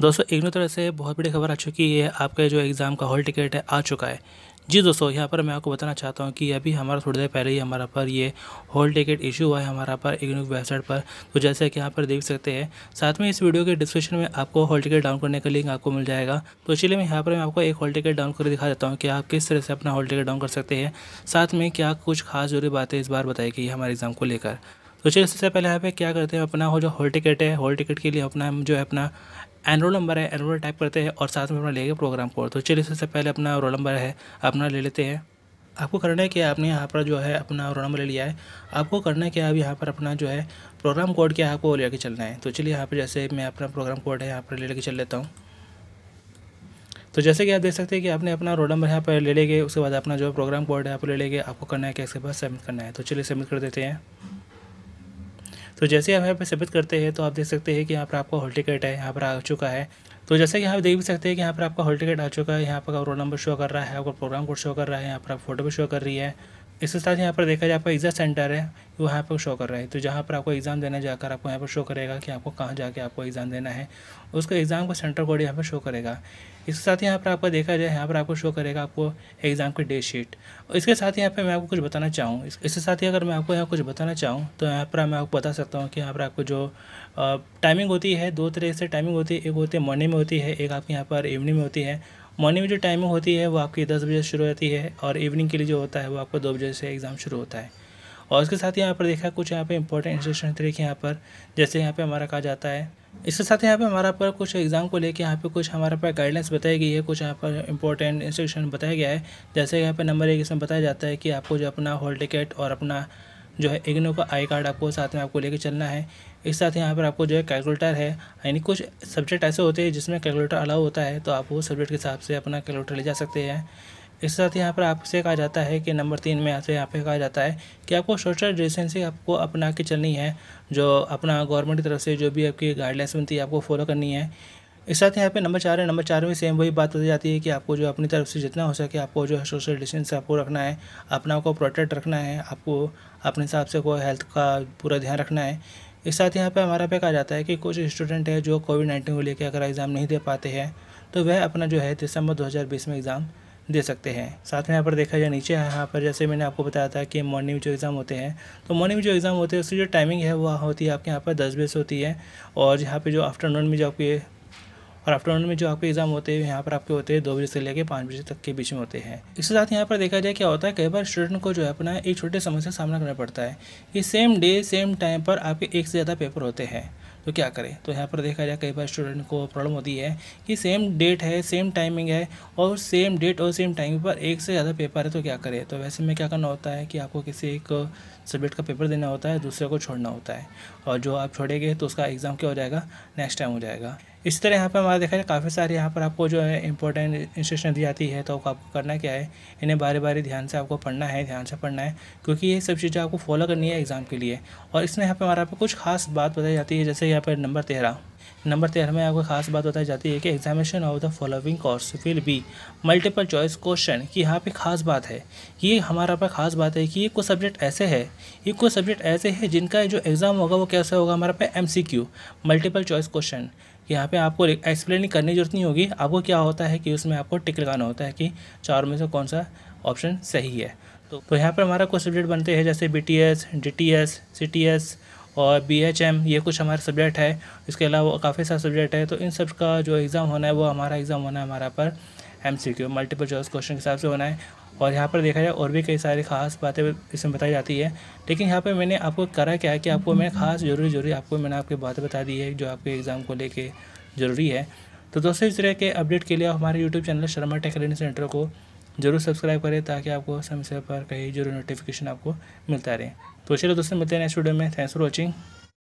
दोस्तों नौ तरह तो से बहुत बड़ी खबर आ चुकी है आपका जो एग्ज़ाम का हॉल टिकट है आ चुका है जी दोस्तों यहाँ पर मैं आपको बताना चाहता हूँ कि अभी हमारा थोड़ी देर पहले ही हमारा पर ये हॉल टिकट इशू हुआ है हमारा पर इग्नू वेबसाइट पर तो जैसे कि यहाँ पर देख सकते हैं साथ में इस वीडियो के डिस्क्रिप्शन में आपको हॉल टिकट डाउन करने का लिंक आपको मिल जाएगा तो इसलिए मैं यहाँ पर मैं आपको एक हॉल टिकट डाउन कर दिखा देता हूँ कि आप किस तरह से अपना हॉल टिकट डाउन कर सकते हैं साथ में क्या कुछ खास जरूरी बातें इस बार बताई गई हमारे एग्ज़ाम को लेकर तो चलिए सबसे पहले यहाँ पे क्या करते हैं अपना हो जो हॉल टिकट है हॉल टिकट के लिए अपना हम जो है अपना एनरोल नंबर है एनरोल टाइप करते हैं और साथ में अपना लेंगे प्रोग्राम कोड तो चलिए सबसे पहले अपना रोल नंबर है अपना ले लेते हैं आपको करना है कि आपने यहाँ पर जो है अपना रोल नंबर ले लिया है आपको करना है कि आप यहाँ पर अपना जो है प्रोग्राम कोड क्या आपको लेकर चलना है तो चलिए यहाँ पर जैसे मैं अपना प्रोग्राम कोड है यहाँ पर ले लेके चल लेता हूँ तो जैसे कि आप देख सकते हैं कि आपने अपना रोल नंबर यहाँ पर ले लेंगे उसके बाद अपना जो प्रोग्राम कोड है आप ले लेंगे आपको करना है कि इसके बाद सबमिट करना है तो चलिए सबमिट कर देते हैं तो जैसे आप यहाँ पर सबमिट करते हैं तो आप देख सकते हैं कि यहाँ पर आपका हॉल टिकट है यहाँ पर आ चुका है तो जैसे कि आप देख भी सकते हैं कि यहाँ पर आपका हॉल टिकट आ चुका है यहाँ पर रोल नंबर शो कर रहा है आपका प्रोग्राम कोड शो कर रहा है यहाँ पर आप फोटो भी शो कर रही है इसके साथ यहाँ पर देखा जाए आपका एग्ज़ाम सेंटर है वो यहाँ पर शो कर रहा है तो जहाँ पर आपको एग्ज़ाम देना जाकर आपको यहाँ पर शो करेगा कि आपको कहाँ जाके आपको एग्ज़ाम देना है उसका एग्ज़ाम का सेंटर कोड यहाँ पर शो करेगा इसके साथ यहाँ पर आपको देखा जाए यहाँ पर आपको शो करेगा आपको एग्ज़ाम की डेट शीट और इसके साथ यहाँ पर मैं आपको कुछ बताना चाहूँ इसके साथ ही अगर मैं आपको यहाँ कुछ बताना चाहूँ तो यहाँ पर मैं आपको बता सकता हूँ कि यहाँ पर आपको जो टाइमिंग होती है दो तरह से टाइमिंग होती है एक होती है मॉर्निंग में होती है एक आपके यहाँ पर इवनिंग में होती है मॉर्निंग में जो टाइमिंग होती है वो आपकी दस बजे शुरू होती है और इवनिंग के लिए जो होता है वो आपको दो बजे से एग्ज़ाम शुरू होता है और उसके साथ यहाँ पर देखा कुछ यहाँ पे इंपॉर्टेंट इंस्ट्रक्शन तरीके यहाँ पर जैसे यहाँ पे हमारा कहा जाता है इसके साथ यहाँ पे हमारा पर कुछ एग्ज़ाम को लेके यहाँ पे कुछ हमारे पास गाइडलाइंस बताई गई है कुछ यहाँ पर इंपॉर्टेंट इंस्ट्रक्शन बताया गया है जैसे यहाँ पे नंबर एक इसमें बताया जाता है कि आपको जो अपना हॉल टिकट और अपना जो है इग्नो का आई कार्ड आपको साथ में आपको लेके चलना है इस साथ यहाँ पर आपको जो है कैलकुलेटर है यानी कुछ सब्जेक्ट ऐसे होते हैं जिसमें कैलकुलेटर अलाउ होता है तो आप वो सब्जेक्ट के हिसाब से अपना कैलकुलेटर ले जा सकते हैं इस साथ यहाँ पर आपसे कहा जाता है कि नंबर तीन में आपसे यहाँ पे कहा जाता है कि आपको सोशल डिस्टेंसिंग आपको अपना के चलनी है जो अपना गवर्नमेंट की तरफ से जो भी आपकी गाइडलाइंस बनती है आपको फॉलो करनी है इस साथ यहाँ पे नंबर चार है नंबर चार में सेम वही बात हो जाती है कि आपको जो अपनी तरफ से जितना हो सके आपको जो है सोशल डिस्टेंस आपको रखना है अपना को प्रोटेक्ट रखना है आपको अपने हिसाब से को हेल्थ का पूरा ध्यान रखना है इस साथ यहाँ पे हमारा पे कहा जाता है कि कुछ स्टूडेंट है जो कोविड नाइन्टीन को लेकर अगर एग्ज़ाम नहीं दे पाते हैं तो वह अपना जो है दिसंबर दो में एग्ज़ाम दे सकते हैं साथ में यहाँ पर देखा जाए नीचे यहाँ पर जैसे मैंने आपको बताया था कि मॉर्निंग में जो एग्ज़ाम होते हैं तो मॉर्निंग में जो एग्ज़ाम होते हैं उसकी जो टाइमिंग है वह होती है आपके यहाँ पर दस बजे से होती है और यहाँ पर जो आफ्टरनून में जो आपके और आफ्टरनून में जो आपके एग्ज़ाम होते हैं यहाँ पर आपके होते हैं दो बजे से लेकर पाँच बजे तक के बीच में होते हैं इसके साथ यहाँ पर देखा जाए क्या होता है कई बार स्टूडेंट को जो है अपना एक छोटे समस्या सामना करना पड़ता है कि सेम डे सेम टाइम पर आपके एक से ज़्यादा पेपर होते हैं तो क्या करें तो यहाँ पर देखा जाए कई बार स्टूडेंट को प्रॉब्लम होती है कि सेम डेट है सेम टाइमिंग है और सेम डेट और सेम टाइम पर एक से ज़्यादा पेपर है तो क्या करें तो वैसे में क्या करना होता है कि आपको किसी एक सब्जेक्ट का पेपर देना होता है दूसरे को छोड़ना होता है और जो आप छोड़ेंगे तो उसका एग्ज़ाम क्या हो जाएगा नेक्स्ट टाइम हो जाएगा इस तरह यहाँ पर हमारा देखा जाए काफ़ी सारे यहाँ पर आपको जो है इंपॉर्टेंट इंस्ट्रक्शन दी जाती है तो आपको करना क्या है इन्हें बारी बारी ध्यान से आपको पढ़ना है ध्यान से पढ़ना है क्योंकि ये सब चीज़ें आपको फॉलो करनी है एग्ज़ाम के लिए और इसमें यहाँ पर हमारा आपको कुछ खास बात बताई जाती है जैसे यहाँ पर नंबर तेरह नंबर तेरह में आपको खास बात बताई जाती है कि examination of the following course will be multiple choice question कि यहाँ पे खास बात है ये हमारा पर खास बात है कि ये कुछ सब्जेक्ट ऐसे है ये कुछ सब्जेक्ट ऐसे है जिनका जो एग्ज़ाम होगा वो कैसा होगा हमारा पे एमसीक्यू मल्टीपल चॉइस क्वेश्चन यहाँ पे आपको एक्सप्लेन करने की जरूरत नहीं होगी आपको क्या होता है कि उसमें आपको टिक लगाना होता है कि चार में से कौन सा ऑप्शन सही है तो तो यहाँ पर हमारा कुछ सब्जेक्ट बनते हैं जैसे B T S D T S C T S और बी एच एम ये कुछ हमारे सब्जेक्ट है इसके अलावा काफ़ी सारे सब्जेक्ट है तो इन सब का जो एग्ज़ाम होना है वो हमारा एग्ज़ाम होना है हमारा पर M C Q multiple choice question के हिसाब से होना है और यहाँ पर देखा जाए और भी कई सारी खास बातें इसमें बताई जाती है लेकिन यहाँ पर मैंने आपको करा क्या है कि आपको मैंने खास ज़रूरी ज़रूरी आपको मैंने आपकी बातें बता दी है जो आपके एग्ज़ाम को लेके ज़रूरी है तो दोस्तों इस तरह के अपडेट के लिए हमारे YouTube channel Sharma technique centre को जरूर सब्सक्राइब करें ताकि आपको समय समय पर कहीं जरूर नोटिफिकेशन आपको मिलता रहे तो चलिए दोस्तों मिलते हैं नेक्स्ट वीडियो में थैंक्स फॉर वॉचिंग